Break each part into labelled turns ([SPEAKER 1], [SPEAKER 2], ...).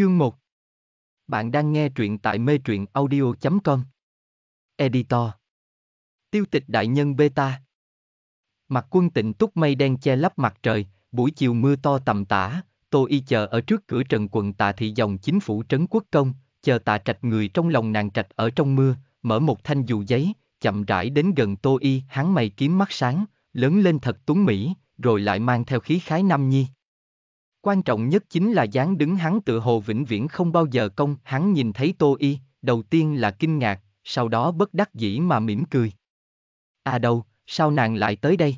[SPEAKER 1] Chương 1 Bạn đang nghe truyện tại mê truyện audio.com Editor Tiêu tịch đại nhân beta Mặt quân tịnh túc mây đen che lấp mặt trời, buổi chiều mưa to tầm tã, tô y chờ ở trước cửa trần quận tạ thị dòng chính phủ trấn quốc công, chờ tạ trạch người trong lòng nàng trạch ở trong mưa, mở một thanh dù giấy, chậm rãi đến gần tô y, hắn mày kiếm mắt sáng, lớn lên thật tuấn mỹ, rồi lại mang theo khí khái nam nhi. Quan trọng nhất chính là dáng đứng hắn tự hồ vĩnh viễn không bao giờ công, hắn nhìn thấy Tô Y, đầu tiên là kinh ngạc, sau đó bất đắc dĩ mà mỉm cười. À đâu, sao nàng lại tới đây?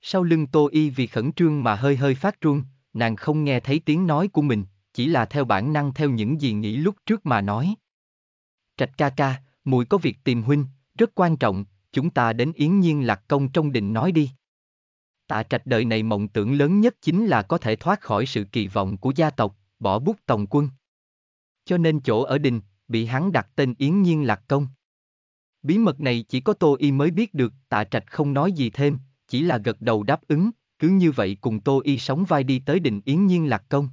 [SPEAKER 1] Sau lưng Tô Y vì khẩn trương mà hơi hơi phát run, nàng không nghe thấy tiếng nói của mình, chỉ là theo bản năng theo những gì nghĩ lúc trước mà nói. Trạch ca ca, muội có việc tìm huynh, rất quan trọng, chúng ta đến yến nhiên lạc công trong định nói đi. Tạ trạch đời này mộng tưởng lớn nhất chính là có thể thoát khỏi sự kỳ vọng của gia tộc, bỏ bút tòng quân. Cho nên chỗ ở đình, bị hắn đặt tên Yến Nhiên Lạc Công. Bí mật này chỉ có Tô Y mới biết được, tạ trạch không nói gì thêm, chỉ là gật đầu đáp ứng, cứ như vậy cùng Tô Y sống vai đi tới đình Yến Nhiên Lạc Công.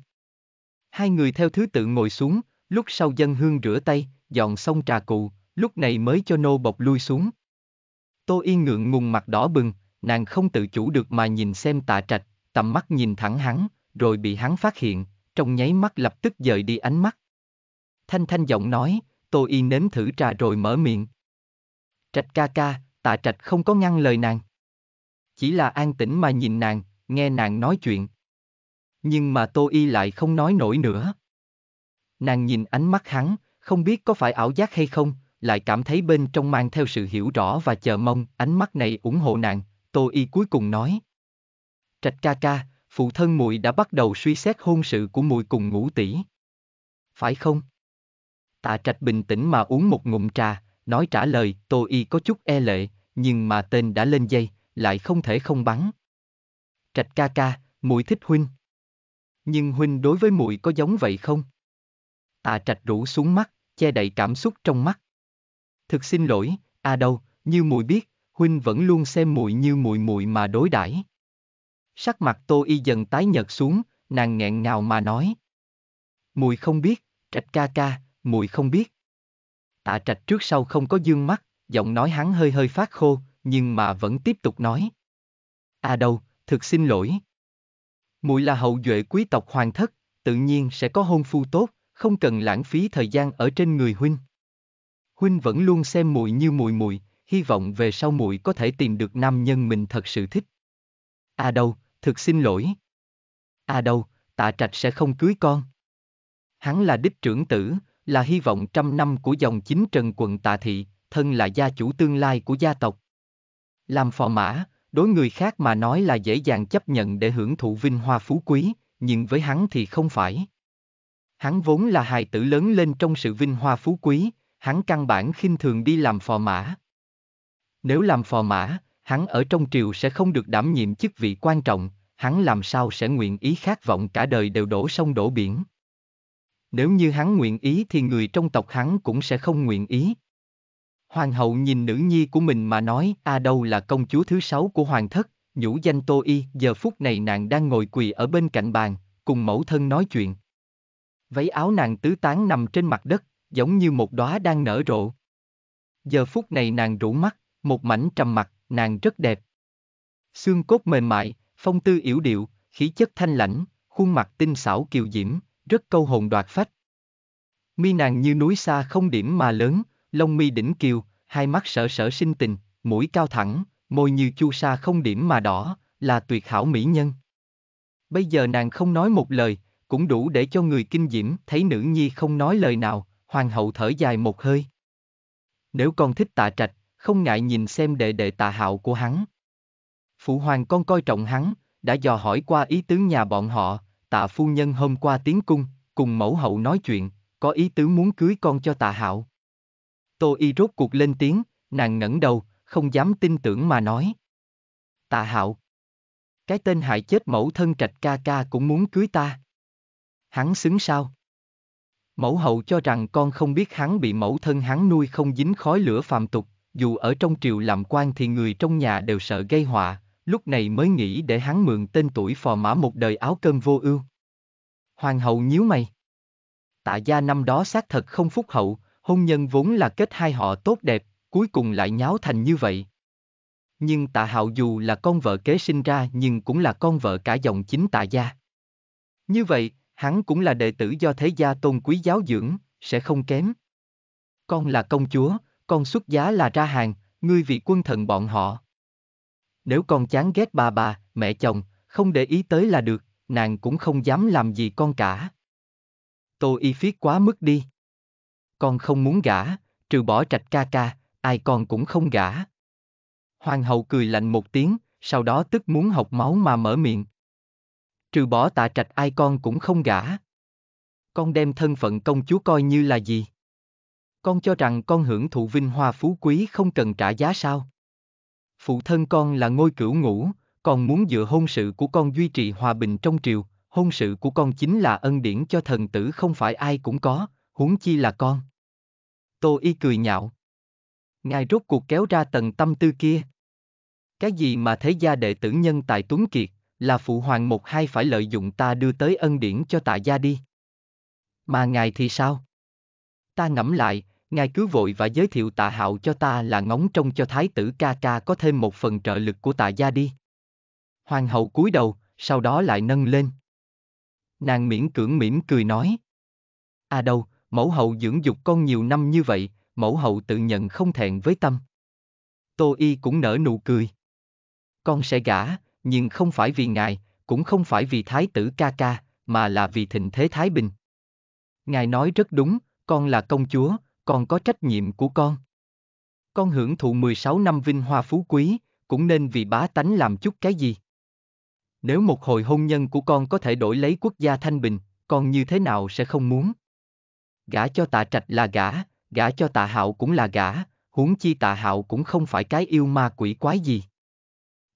[SPEAKER 1] Hai người theo thứ tự ngồi xuống, lúc sau dân hương rửa tay, dọn xong trà cụ, lúc này mới cho nô bọc lui xuống. Tô Y ngượng ngùng mặt đỏ bừng, nàng không tự chủ được mà nhìn xem tạ trạch, tầm mắt nhìn thẳng hắn, rồi bị hắn phát hiện, trong nháy mắt lập tức dời đi ánh mắt. Thanh thanh giọng nói, tôi y nếm thử trà rồi mở miệng. Trạch ca ca, tạ trạch không có ngăn lời nàng. Chỉ là an tĩnh mà nhìn nàng, nghe nàng nói chuyện. Nhưng mà Tô Y lại không nói nổi nữa. Nàng nhìn ánh mắt hắn, không biết có phải ảo giác hay không, lại cảm thấy bên trong mang theo sự hiểu rõ và chờ mong, ánh mắt này ủng hộ nàng, Tô Y cuối cùng nói. Trạch ca ca, phụ thân muội đã bắt đầu suy xét hôn sự của muội cùng ngũ tỷ. Phải không? Tạ Trạch bình tĩnh mà uống một ngụm trà, nói trả lời, Tô Y có chút e lệ, nhưng mà tên đã lên dây, lại không thể không bắn. Trạch ca ca, muội thích huynh. Nhưng huynh đối với muội có giống vậy không? Tạ Trạch rũ xuống mắt, che đậy cảm xúc trong mắt. Thực xin lỗi, à đâu, như muội biết, huynh vẫn luôn xem muội như muội muội mà đối đãi. Sắc mặt Tô Y dần tái nhợt xuống, nàng nghẹn ngào mà nói: "Muội không biết, Trạch ca ca, muội không biết." Tạ Trạch trước sau không có dương mắt, giọng nói hắn hơi hơi phát khô, nhưng mà vẫn tiếp tục nói: "À đâu, thực xin lỗi. Muội là hậu duệ quý tộc hoàng thất, tự nhiên sẽ có hôn phu tốt, không cần lãng phí thời gian ở trên người huynh." Huynh vẫn luôn xem muội như muội muội, hy vọng về sau muội có thể tìm được nam nhân mình thật sự thích. À đâu, thực xin lỗi. À đâu, tạ trạch sẽ không cưới con. Hắn là đích trưởng tử, là hy vọng trăm năm của dòng chính trần quận tạ thị, thân là gia chủ tương lai của gia tộc. Làm phò mã, đối người khác mà nói là dễ dàng chấp nhận để hưởng thụ vinh hoa phú quý, nhưng với hắn thì không phải. Hắn vốn là hài tử lớn lên trong sự vinh hoa phú quý, hắn căn bản khinh thường đi làm phò mã. Nếu làm phò mã, hắn ở trong triều sẽ không được đảm nhiệm chức vị quan trọng, hắn làm sao sẽ nguyện ý khát vọng cả đời đều đổ sông đổ biển. Nếu như hắn nguyện ý thì người trong tộc hắn cũng sẽ không nguyện ý. Hoàng hậu nhìn nữ nhi của mình mà nói, a à đâu là công chúa thứ sáu của hoàng thất, nhũ danh Tô Y, giờ phút này nàng đang ngồi quỳ ở bên cạnh bàn, cùng mẫu thân nói chuyện. Váy áo nàng tứ tán nằm trên mặt đất, giống như một đóa đang nở rộ. Giờ phút này nàng rủ mắt, một mảnh trầm mặc, nàng rất đẹp. Xương cốt mềm mại, phong tư yếu điệu, khí chất thanh lãnh, khuôn mặt tinh xảo kiều diễm, rất câu hồn đoạt phách. Mi nàng như núi xa không điểm mà lớn, lông mi đỉnh kiều, hai mắt sở sở sinh tình, mũi cao thẳng, môi như chu sa không điểm mà đỏ, là tuyệt hảo mỹ nhân. Bây giờ nàng không nói một lời, cũng đủ để cho người kinh diễm thấy nữ nhi không nói lời nào, hoàng hậu thở dài một hơi. Nếu con thích tạ trạch, không ngại nhìn xem đệ đệ tà hạo của hắn. Phụ hoàng con coi trọng hắn, đã dò hỏi qua ý tứ nhà bọn họ, tạ phu nhân hôm qua tiến cung, cùng mẫu hậu nói chuyện, có ý tứ muốn cưới con cho tạ hạo. Tô y rốt cuộc lên tiếng, nàng ngẩng đầu, không dám tin tưởng mà nói. Tạ hạo. Cái tên hại chết mẫu thân trạch ca ca cũng muốn cưới ta. Hắn xứng sao? Mẫu hậu cho rằng con không biết hắn bị mẫu thân hắn nuôi không dính khói lửa phàm tục, dù ở trong triều làm quan thì người trong nhà đều sợ gây họa, lúc này mới nghĩ để hắn mượn tên tuổi phò mã một đời áo cơm vô ưu. Hoàng hậu nhíu mày. Tạ gia năm đó xác thật không phúc hậu, hôn nhân vốn là kết hai họ tốt đẹp, cuối cùng lại nháo thành như vậy. Nhưng tạ hạo dù là con vợ kế sinh ra nhưng cũng là con vợ cả dòng chính tạ gia. Như vậy, hắn cũng là đệ tử do thế gia tôn quý giáo dưỡng, sẽ không kém. Con là công chúa, con xuất giá là ra hàng, ngươi vì quân thần bọn họ. Nếu con chán ghét bà bà, mẹ chồng, không để ý tới là được, nàng cũng không dám làm gì con cả. Tô y phiết quá mức đi. Con không muốn gả, trừ bỏ trạch ca ca, ai con cũng không gả. Hoàng hậu cười lạnh một tiếng, sau đó tức muốn học máu mà mở miệng. Trừ bỏ tạ trạch ai con cũng không gả. Con đem thân phận công chúa coi như là gì? con cho rằng con hưởng thụ vinh hoa phú quý không cần trả giá sao? Phụ thân con là ngôi cửu ngũ, còn muốn dựa hôn sự của con duy trì hòa bình trong triều, hôn sự của con chính là ân điển cho thần tử không phải ai cũng có, huống chi là con. Tô Y cười nhạo. Ngài rốt cuộc kéo ra tầng tâm tư kia. Cái gì mà thế gia đệ tử nhân tài Tuấn Kiệt, là phụ hoàng một hai phải lợi dụng ta đưa tới ân điển cho tại gia đi. Mà ngài thì sao? Ta ngẫm lại, ngài cứ vội và giới thiệu tạ hạo cho ta là ngóng trông cho thái tử ca ca có thêm một phần trợ lực của tạ gia đi. Hoàng hậu cúi đầu, sau đó lại nâng lên. Nàng miễn cưỡng mỉm cười nói. À đâu, mẫu hậu dưỡng dục con nhiều năm như vậy, mẫu hậu tự nhận không thẹn với tâm. Tô y cũng nở nụ cười. Con sẽ gả, nhưng không phải vì ngài, cũng không phải vì thái tử ca ca, mà là vì thịnh thế Thái Bình. Ngài nói rất đúng, con là công chúa, con có trách nhiệm của con. Con hưởng thụ 16 năm vinh hoa phú quý, cũng nên vì bá tánh làm chút cái gì. Nếu một hồi hôn nhân của con có thể đổi lấy quốc gia thanh bình, con như thế nào sẽ không muốn? Gả cho tạ trạch là gả, gả cho tạ hạo cũng là gả, huống chi tạ hạo cũng không phải cái yêu ma quỷ quái gì.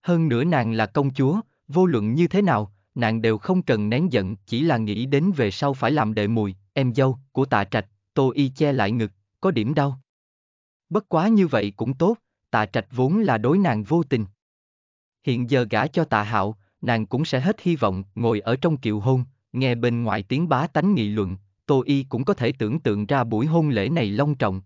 [SPEAKER 1] Hơn nữa nàng là công chúa, vô luận như thế nào, nàng đều không cần nén giận, chỉ là nghĩ đến về sau phải làm đệ mùi, em dâu, của tạ trạch, Tô Y che lại ngực, có điểm đau. Bất quá như vậy cũng tốt, tạ trạch vốn là đối nàng vô tình. Hiện giờ gả cho tạ hạo, nàng cũng sẽ hết hy vọng ngồi ở trong kiệu hôn, nghe bên ngoài tiếng bá tánh nghị luận, Tô Y cũng có thể tưởng tượng ra buổi hôn lễ này long trọng.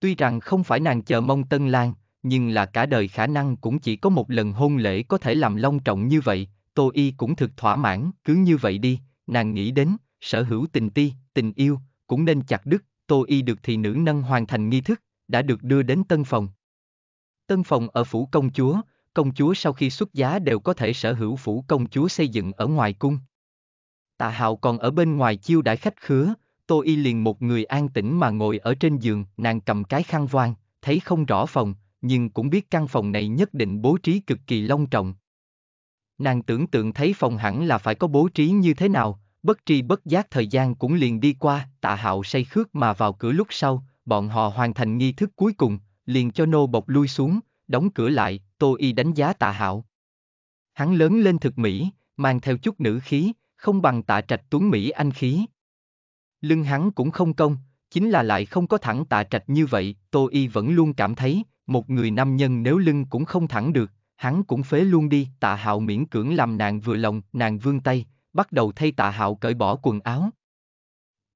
[SPEAKER 1] Tuy rằng không phải nàng chờ mong Tân Lan, nhưng là cả đời khả năng cũng chỉ có một lần hôn lễ có thể làm long trọng như vậy, Tô Y cũng thực thỏa mãn, cứ như vậy đi, nàng nghĩ đến, sở hữu tình ti, tình yêu, cũng nên chặt đứt, Tô Y được thị nữ nâng hoàn thành nghi thức, đã được đưa đến tân phòng. Tân phòng ở phủ công chúa, công chúa sau khi xuất giá đều có thể sở hữu phủ công chúa xây dựng ở ngoài cung. Tạ Hạo còn ở bên ngoài chiêu đãi khách khứa, Tô Y liền một người an tĩnh mà ngồi ở trên giường, nàng cầm cái khăn voan, thấy không rõ phòng, nhưng cũng biết căn phòng này nhất định bố trí cực kỳ long trọng. Nàng tưởng tượng thấy phòng hẳn là phải có bố trí như thế nào, bất tri bất giác thời gian cũng liền đi qua, tạ hạo say khước mà vào cửa lúc sau, bọn họ hoàn thành nghi thức cuối cùng, liền cho nô bộc lui xuống, đóng cửa lại, tô y đánh giá tạ hạo. Hắn lớn lên thực Mỹ, mang theo chút nữ khí, không bằng tạ trạch tuấn Mỹ anh khí. Lưng hắn cũng không công, chính là lại không có thẳng tạ trạch như vậy, tô y vẫn luôn cảm thấy, một người nam nhân nếu lưng cũng không thẳng được, hắn cũng phế luôn đi, tạ hạo miễn cưỡng làm nàng vừa lòng, nàng vương tay, bắt đầu thay tạ hạo cởi bỏ quần áo.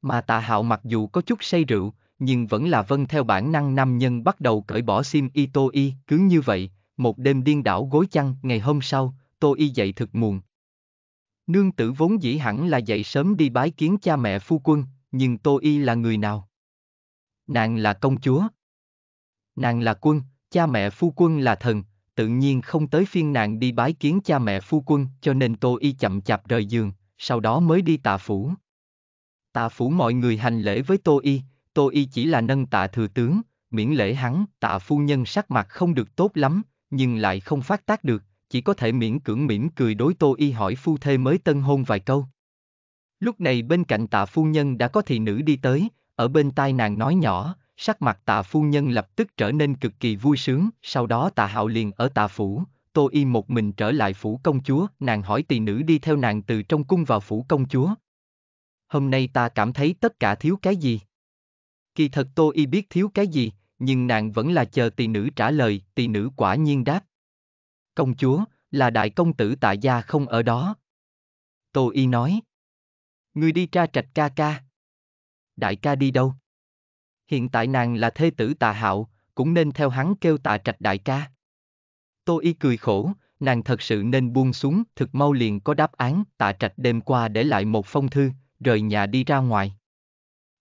[SPEAKER 1] Mà tạ hạo mặc dù có chút say rượu, nhưng vẫn là vâng theo bản năng nam nhân bắt đầu cởi bỏ sim y tô y, cứ như vậy, một đêm điên đảo gối chăn, ngày hôm sau, tô y dậy thực muộn. Nương tử vốn dĩ hẳn là dậy sớm đi bái kiến cha mẹ phu quân, nhưng tô y là người nào? Nàng là công chúa. Nàng là quân, cha mẹ phu quân là thần, tự nhiên không tới phiên nàng đi bái kiến cha mẹ phu quân, cho nên Tô Y chậm chạp rời giường, sau đó mới đi tạ phủ. Tạ phủ mọi người hành lễ với Tô Y, Tô Y chỉ là nâng tạ thừa tướng, miễn lễ hắn, tạ phu nhân sắc mặt không được tốt lắm, nhưng lại không phát tác được, chỉ có thể miễn cưỡng mỉm cười đối Tô Y hỏi phu thê mới tân hôn vài câu. Lúc này bên cạnh tạ phu nhân đã có thị nữ đi tới, ở bên tai nàng nói nhỏ, Sắc mặt tạ phu nhân lập tức trở nên cực kỳ vui sướng, sau đó tạ hạo liền ở tạ phủ, tô y một mình trở lại phủ công chúa, nàng hỏi tỳ nữ đi theo nàng từ trong cung vào phủ công chúa. Hôm nay ta cảm thấy tất cả thiếu cái gì? Kỳ thật tô y biết thiếu cái gì, nhưng nàng vẫn là chờ tỳ nữ trả lời, tỳ nữ quả nhiên đáp. Công chúa, là đại công tử tạ gia không ở đó. Tô y nói. Người đi tra trạch ca ca. Đại ca đi đâu? Hiện tại nàng là thê tử tà hạo, cũng nên theo hắn kêu tạ trạch đại ca. Tô y cười khổ, nàng thật sự nên buông xuống, thực mau liền có đáp án, tạ trạch đêm qua để lại một phong thư, rời nhà đi ra ngoài.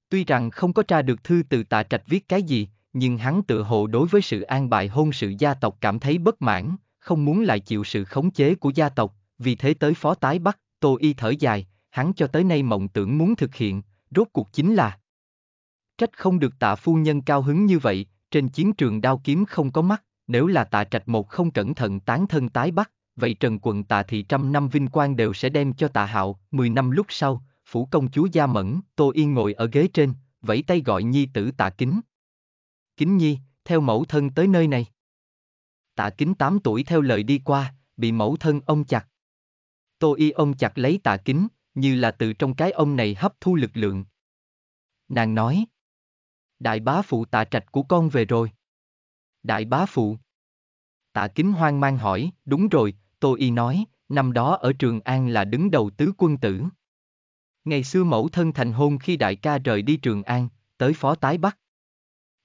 [SPEAKER 1] Tuy rằng không có tra được thư từ tạ trạch viết cái gì, nhưng hắn tự hộ đối với sự an bài hôn sự gia tộc cảm thấy bất mãn, không muốn lại chịu sự khống chế của gia tộc, vì thế tới phó tái bắt, tô y thở dài, hắn cho tới nay mộng tưởng muốn thực hiện, rốt cuộc chính là Trách không được tạ phu nhân cao hứng như vậy, trên chiến trường đao kiếm không có mắt, nếu là tạ trạch một không cẩn thận tán thân tái bắt, vậy trần quận tạ thị trăm năm vinh quang đều sẽ đem cho tạ hạo, mười năm lúc sau, phủ công chúa Gia Mẫn, Tô Yên ngồi ở ghế trên, vẫy tay gọi nhi tử tạ kính. Kính nhi, theo mẫu thân tới nơi này. Tạ kính 8 tuổi theo lời đi qua, bị mẫu thân ông chặt. Tô y ông chặt lấy tạ kính, như là từ trong cái ông này hấp thu lực lượng. Nàng nói. Đại bá phụ tạ trạch của con về rồi. Đại bá phụ. Tạ kính hoang mang hỏi, đúng rồi, tôi Y nói, năm đó ở Trường An là đứng đầu tứ quân tử. Ngày xưa mẫu thân thành hôn khi đại ca rời đi Trường An, tới phó tái Bắc.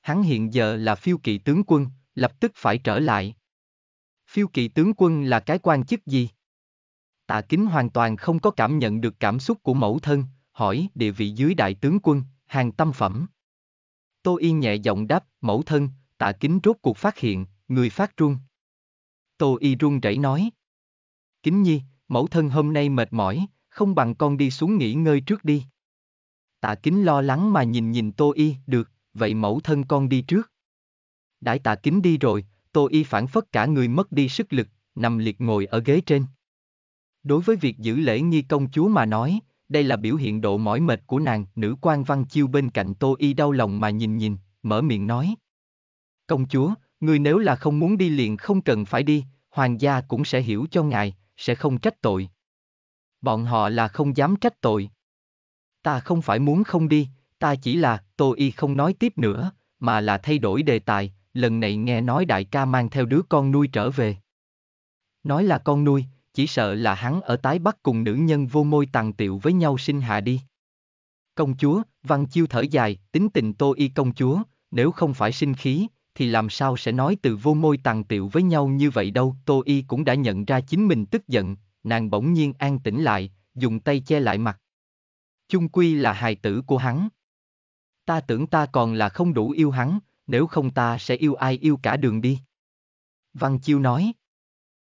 [SPEAKER 1] Hắn hiện giờ là phiêu kỵ tướng quân, lập tức phải trở lại. Phiêu kỵ tướng quân là cái quan chức gì? Tạ Kính hoàn toàn không có cảm nhận được cảm xúc của mẫu thân, hỏi địa vị dưới đại tướng quân, hàng tâm phẩm. Tô Y nhẹ giọng đáp, mẫu thân, tạ kính rốt cuộc phát hiện, người phát run. Tô Y run rẩy nói. Kính nhi, mẫu thân hôm nay mệt mỏi, không bằng con đi xuống nghỉ ngơi trước đi. Tạ kính lo lắng mà nhìn nhìn Tô Y, được, vậy mẫu thân con đi trước. Đại tạ kính đi rồi, Tô Y phản phất cả người mất đi sức lực, nằm liệt ngồi ở ghế trên. Đối với việc giữ lễ nghi công chúa mà nói, đây là biểu hiện độ mỏi mệt của nàng, nữ quan văn chiêu bên cạnh Tô Y đau lòng mà nhìn nhìn, mở miệng nói. Công chúa, người nếu là không muốn đi liền không cần phải đi, hoàng gia cũng sẽ hiểu cho ngài, sẽ không trách tội. Bọn họ là không dám trách tội. Ta không phải muốn không đi, ta chỉ là, Tô Y không nói tiếp nữa, mà là thay đổi đề tài, lần này nghe nói đại ca mang theo đứa con nuôi trở về. Nói là con nuôi, chỉ sợ là hắn ở tái bắc cùng nữ nhân vô môi tàn tiệu với nhau sinh hạ đi. Công chúa, văn chiêu thở dài, tính tình tô y công chúa, nếu không phải sinh khí, thì làm sao sẽ nói từ vô môi tàn tiệu với nhau như vậy đâu. Tô y cũng đã nhận ra chính mình tức giận, nàng bỗng nhiên an tĩnh lại, dùng tay che lại mặt. Chung quy là hài tử của hắn. Ta tưởng ta còn là không đủ yêu hắn, nếu không ta sẽ yêu ai yêu cả đường đi. Văn Chiêu nói.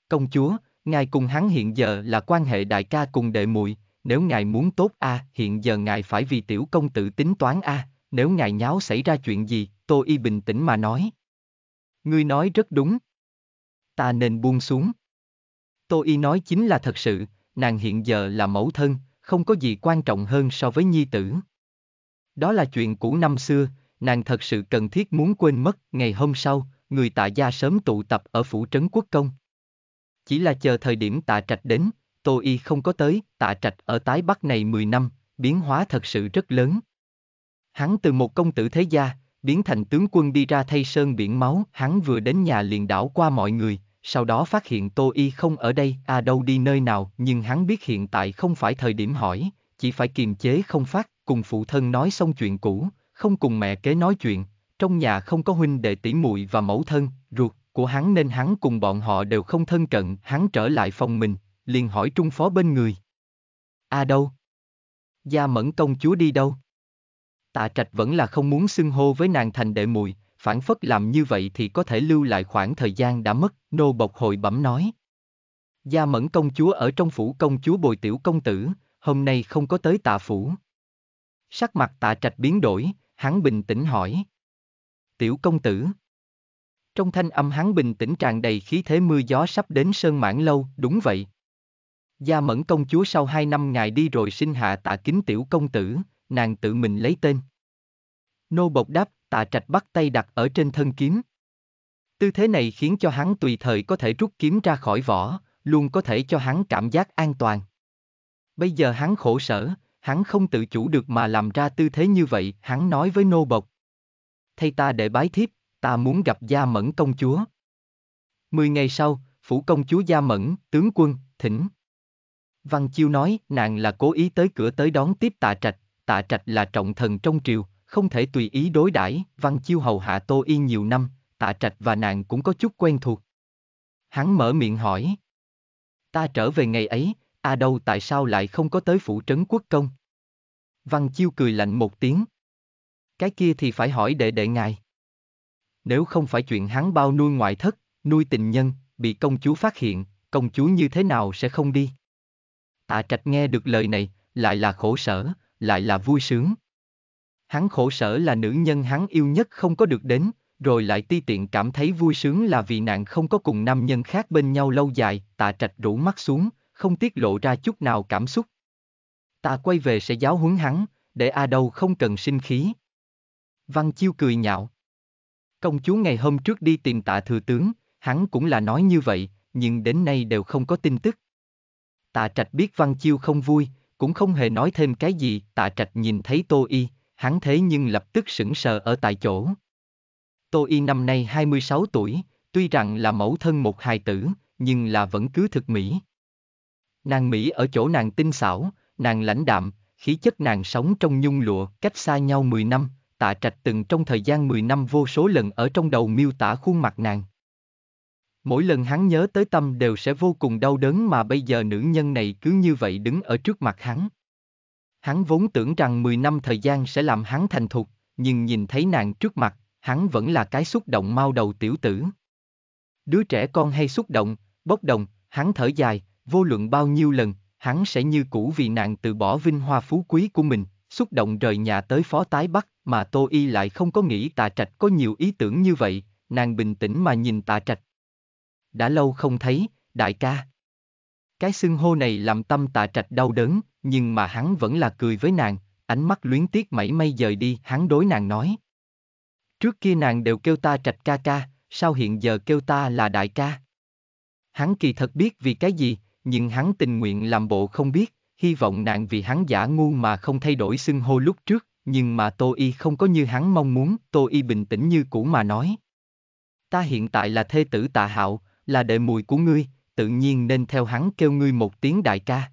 [SPEAKER 1] Công chúa, ngài cùng hắn hiện giờ là quan hệ đại ca cùng đệ muội, nếu ngài muốn tốt a, à, hiện giờ ngài phải vì tiểu công tử tính toán a, à, nếu ngài nháo xảy ra chuyện gì, Tô Y bình tĩnh mà nói. Ngươi nói rất đúng. Ta nên buông xuống. Tô Y nói chính là thật sự, nàng hiện giờ là mẫu thân, không có gì quan trọng hơn so với nhi tử. Đó là chuyện cũ năm xưa, nàng thật sự cần thiết muốn quên mất, ngày hôm sau, người tạ gia sớm tụ tập ở phủ trấn quốc công, chỉ là chờ thời điểm tạ trạch đến, Tô Y không có tới, tạ trạch ở tái bắc này 10 năm, biến hóa thật sự rất lớn. Hắn từ một công tử thế gia, biến thành tướng quân đi ra thay sơn biển máu, hắn vừa đến nhà liền đảo qua mọi người, sau đó phát hiện Tô Y không ở đây, à đâu đi nơi nào, nhưng hắn biết hiện tại không phải thời điểm hỏi, chỉ phải kiềm chế không phát, cùng phụ thân nói xong chuyện cũ, không cùng mẹ kế nói chuyện, trong nhà không có huynh đệ tỷ muội và mẫu thân, ruột, của hắn nên hắn cùng bọn họ đều không thân cận, hắn trở lại phòng mình, liền hỏi trung phó bên người. À đâu? Gia mẫn công chúa đi đâu? Tạ trạch vẫn là không muốn xưng hô với nàng thành đệ mùi, phản phất làm như vậy thì có thể lưu lại khoảng thời gian đã mất, nô bộc hồi bẩm nói. Gia mẫn công chúa ở trong phủ công chúa bồi tiểu công tử, hôm nay không có tới tạ phủ. Sắc mặt tạ trạch biến đổi, hắn bình tĩnh hỏi. Tiểu công tử. Trong thanh âm hắn bình tĩnh tràn đầy khí thế mưa gió sắp đến Sơn Mãn Lâu, đúng vậy. Gia Mẫn công chúa sau hai năm ngài đi rồi sinh hạ tạ kính tiểu công tử, nàng tự mình lấy tên. Nô bộc đáp, tạ trạch bắt tay đặt ở trên thân kiếm. Tư thế này khiến cho hắn tùy thời có thể rút kiếm ra khỏi vỏ, luôn có thể cho hắn cảm giác an toàn. Bây giờ hắn khổ sở, hắn không tự chủ được mà làm ra tư thế như vậy, hắn nói với nô bộc. Thay ta để bái thiếp, ta muốn gặp Gia Mẫn công chúa. Mười ngày sau, phủ công chúa Gia Mẫn, tướng quân, thỉnh. Văn Chiêu nói, nàng là cố ý tới cửa tới đón tiếp tạ trạch, tạ trạch là trọng thần trong triều, không thể tùy ý đối đãi. Văn Chiêu hầu hạ Tô Y nhiều năm, tạ trạch và nàng cũng có chút quen thuộc. Hắn mở miệng hỏi. Ta trở về ngày ấy, ta à đâu tại sao lại không có tới phủ trấn quốc công? Văn Chiêu cười lạnh một tiếng. Cái kia thì phải hỏi đệ đệ ngài nếu không phải chuyện hắn bao nuôi ngoại thất, nuôi tình nhân, bị công chúa phát hiện, công chúa như thế nào sẽ không đi. Tạ trạch nghe được lời này, lại là khổ sở, lại là vui sướng. Hắn khổ sở là nữ nhân hắn yêu nhất không có được đến, rồi lại ti tiện cảm thấy vui sướng là vì nạn không có cùng nam nhân khác bên nhau lâu dài, tạ trạch rủ mắt xuống, không tiết lộ ra chút nào cảm xúc. Ta quay về sẽ giáo huấn hắn, để A à đâu không cần sinh khí. Văn Chiêu cười nhạo. Công chúa ngày hôm trước đi tìm tạ thừa tướng, hắn cũng là nói như vậy, nhưng đến nay đều không có tin tức. Tạ trạch biết Văn Chiêu không vui, cũng không hề nói thêm cái gì, tạ trạch nhìn thấy Tô Y, hắn thế nhưng lập tức sững sờ ở tại chỗ. Tô Y năm nay 26 tuổi, tuy rằng là mẫu thân một hài tử, nhưng là vẫn cứ thực Mỹ. Nàng Mỹ ở chỗ nàng tinh xảo, nàng lãnh đạm, khí chất nàng sống trong nhung lụa cách xa nhau 10 năm, tạ trạch từng trong thời gian 10 năm vô số lần ở trong đầu miêu tả khuôn mặt nàng. Mỗi lần hắn nhớ tới tâm đều sẽ vô cùng đau đớn mà bây giờ nữ nhân này cứ như vậy đứng ở trước mặt hắn. Hắn vốn tưởng rằng 10 năm thời gian sẽ làm hắn thành thục, nhưng nhìn thấy nàng trước mặt, hắn vẫn là cái xúc động mau đầu tiểu tử. Đứa trẻ con hay xúc động, bốc đồng, hắn thở dài, vô luận bao nhiêu lần, hắn sẽ như cũ vì nàng từ bỏ vinh hoa phú quý của mình, xúc động rời nhà tới phó tái bắt mà Tô Y lại không có nghĩ tạ trạch có nhiều ý tưởng như vậy, nàng bình tĩnh mà nhìn tạ trạch. Đã lâu không thấy, đại ca. Cái xưng hô này làm tâm tạ trạch đau đớn, nhưng mà hắn vẫn là cười với nàng, ánh mắt luyến tiếc mảy may rời đi, hắn đối nàng nói. Trước kia nàng đều kêu ta trạch ca ca, sao hiện giờ kêu ta là đại ca? Hắn kỳ thật biết vì cái gì, nhưng hắn tình nguyện làm bộ không biết, hy vọng nàng vì hắn giả ngu mà không thay đổi xưng hô lúc trước, nhưng mà Tô Y không có như hắn mong muốn, Tô Y bình tĩnh như cũ mà nói. Ta hiện tại là thê tử tạ hạo, là đệ mùi của ngươi, tự nhiên nên theo hắn kêu ngươi một tiếng đại ca.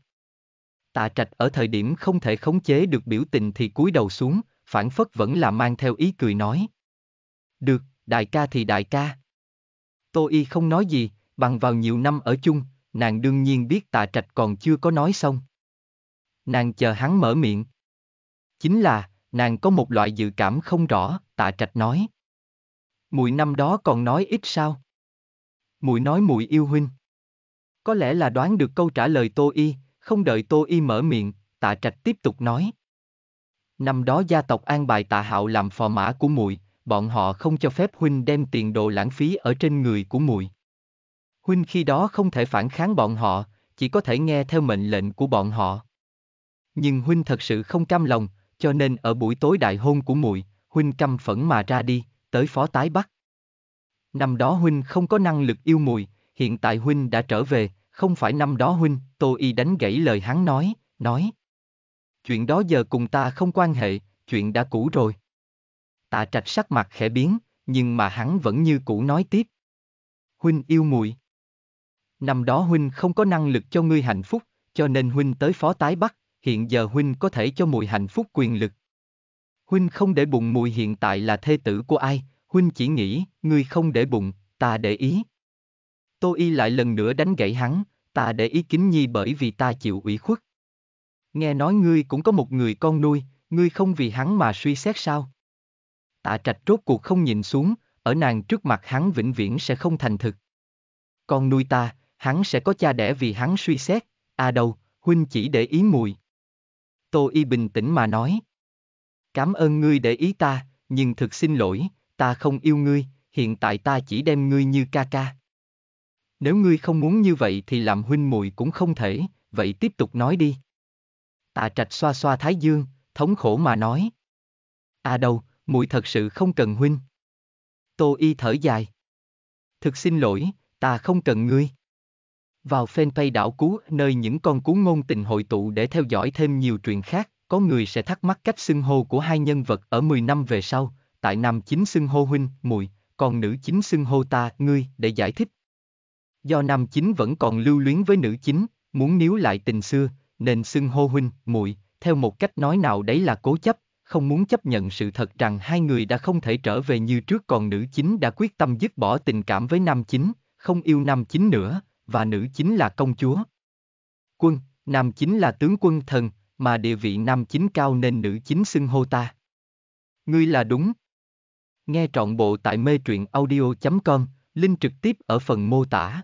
[SPEAKER 1] Tạ trạch ở thời điểm không thể khống chế được biểu tình thì cúi đầu xuống, phản phất vẫn là mang theo ý cười nói. Được, đại ca thì đại ca. Tô Y không nói gì, bằng vào nhiều năm ở chung, nàng đương nhiên biết tạ trạch còn chưa có nói xong. Nàng chờ hắn mở miệng. Chính là, nàng có một loại dự cảm không rõ, tạ trạch nói. Mùi năm đó còn nói ít sao? Mùi nói mùi yêu huynh. Có lẽ là đoán được câu trả lời Tô Y, không đợi Tô Y mở miệng, tạ trạch tiếp tục nói. Năm đó gia tộc an bài tạ hạo làm phò mã của mùi, bọn họ không cho phép huynh đem tiền đồ lãng phí ở trên người của mùi. Huynh khi đó không thể phản kháng bọn họ, chỉ có thể nghe theo mệnh lệnh của bọn họ. Nhưng huynh thật sự không cam lòng, cho nên ở buổi tối đại hôn của muội, huynh căm phẫn mà ra đi, tới phó tái bắc. Năm đó huynh không có năng lực yêu muội, hiện tại huynh đã trở về, không phải năm đó huynh, Tô Y đánh gãy lời hắn nói, nói. Chuyện đó giờ cùng ta không quan hệ, chuyện đã cũ rồi. Tạ trạch sắc mặt khẽ biến, nhưng mà hắn vẫn như cũ nói tiếp. Huynh yêu muội. Năm đó huynh không có năng lực cho ngươi hạnh phúc, cho nên huynh tới phó tái bắc, hiện giờ huynh có thể cho mùi hạnh phúc quyền lực. Huynh không để bụng mùi hiện tại là thê tử của ai, huynh chỉ nghĩ, ngươi không để bụng, ta để ý. Tô Y lại lần nữa đánh gãy hắn, ta để ý kính nhi bởi vì ta chịu ủy khuất. Nghe nói ngươi cũng có một người con nuôi, ngươi không vì hắn mà suy xét sao? Tạ trạch rốt cuộc không nhìn xuống, ở nàng trước mặt hắn vĩnh viễn sẽ không thành thực. Con nuôi ta, hắn sẽ có cha đẻ vì hắn suy xét, à đâu, huynh chỉ để ý mùi. Tô Y bình tĩnh mà nói. Cảm ơn ngươi để ý ta, nhưng thực xin lỗi, ta không yêu ngươi, hiện tại ta chỉ đem ngươi như ca ca. Nếu ngươi không muốn như vậy thì làm huynh muội cũng không thể, vậy tiếp tục nói đi. Tạ trạch xoa xoa thái dương, thống khổ mà nói. À đâu, muội thật sự không cần huynh. Tô y thở dài. Thực xin lỗi, ta không cần ngươi. Vào fanpage đảo Cú, nơi những con cú ngôn tình hội tụ để theo dõi thêm nhiều truyền khác, có người sẽ thắc mắc cách xưng hô của hai nhân vật ở 10 năm về sau, tại nam chính xưng hô huynh, muội, còn nữ chính xưng hô ta, ngươi, để giải thích. Do nam chính vẫn còn lưu luyến với nữ chính, muốn níu lại tình xưa, nên xưng hô huynh, muội, theo một cách nói nào đấy là cố chấp, không muốn chấp nhận sự thật rằng hai người đã không thể trở về như trước còn nữ chính đã quyết tâm dứt bỏ tình cảm với nam chính, không yêu nam chính nữa, và nữ chính là công chúa. Quân, nam chính là tướng quân thần, mà địa vị nam chính cao nên nữ chính xưng hô ta. Ngươi là đúng. Nghe trọn bộ tại mê truyện audio.com, link trực tiếp ở phần mô tả.